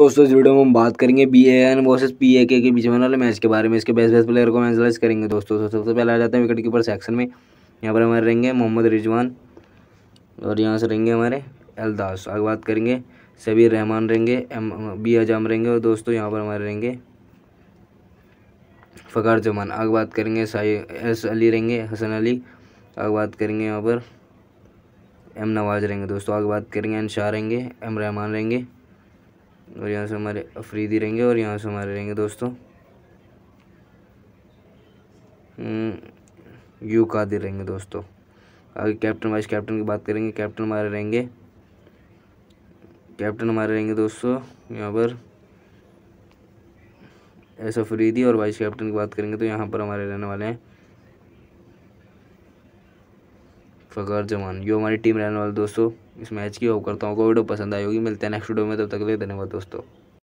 दोस्तों इस वीडियो में हम बात करेंगे B A N versus P A के बीच में वाले मैच के बारे में इसके बेस्ट बेस्ट प्लेयर को एनालाइज करेंगे दोस्तों तो सबसे पहले आ जाते हैं विकेट कीपर सेक्शन में यहाँ पर हमारे रहेंगे मोहम्मद रिजवान और यहाँ से रहेंगे हमारे अलदास आगे बात करेंगे सबीर रहमान रहेंगे एम बी हजाम रहेंगे और दोस्तों यहाँ पर हमारे रहेंगे फ़कार जमान आगे बात करेंगे साई एस अली रहेंगे हसन अली आगे बात करेंगे यहाँ पर एम नवाज रहेंगे दोस्तों आगे बात करेंगे एन शाह रहेंगे एम रहमान रहेंगे और यहाँ से हमारे अफरीदी रहेंगे और यहाँ से हमारे रहेंगे दोस्तों हम्म, यू कादिर रहेंगे दोस्तों आगे कैप्टन वाइस कैप्टन की बात करेंगे कैप्टन हमारे रहेंगे कैप्टन हमारे रहेंगे दोस्तों यहाँ पर एस अफरीदी और वाइस कैप्टन की बात करेंगे तो यहाँ पर हमारे रहने वाले हैं फ़खर जमान यू हमारी टीम रहने वाले दोस्तों इस मैच की होप करता हूँ आपको वीडियो पसंद आई होगी मिलते हैं नेक्स्ट वीडियो में तब तक के लिए धन्यवाद दोस्तों